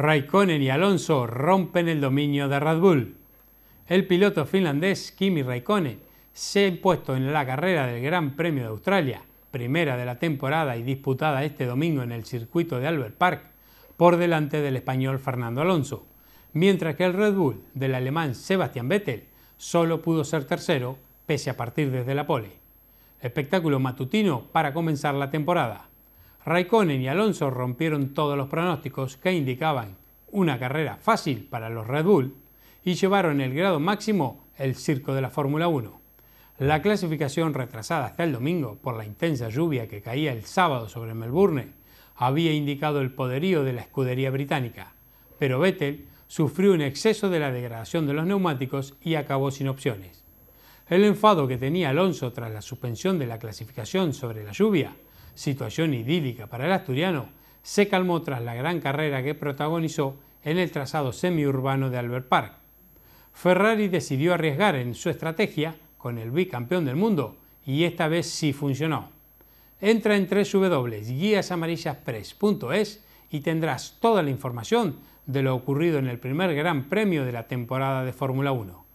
Raikkonen y Alonso rompen el dominio de Red Bull. El piloto finlandés Kimi Raikkonen se ha impuesto en la carrera del Gran Premio de Australia, primera de la temporada y disputada este domingo en el circuito de Albert Park, por delante del español Fernando Alonso, mientras que el Red Bull del alemán Sebastian Vettel solo pudo ser tercero, pese a partir desde la pole. Espectáculo matutino para comenzar la temporada. Raikkonen y Alonso rompieron todos los pronósticos que indicaban una carrera fácil para los Red Bull y llevaron el grado máximo el circo de la Fórmula 1. La clasificación retrasada hasta el domingo por la intensa lluvia que caía el sábado sobre Melbourne había indicado el poderío de la escudería británica, pero Vettel sufrió un exceso de la degradación de los neumáticos y acabó sin opciones. El enfado que tenía Alonso tras la suspensión de la clasificación sobre la lluvia situación idílica para el asturiano, se calmó tras la gran carrera que protagonizó en el trazado semiurbano de Albert Park. Ferrari decidió arriesgar en su estrategia con el bicampeón del mundo y esta vez sí funcionó. Entra en www.guíasamarillaspress.es y tendrás toda la información de lo ocurrido en el primer Gran Premio de la temporada de Fórmula 1.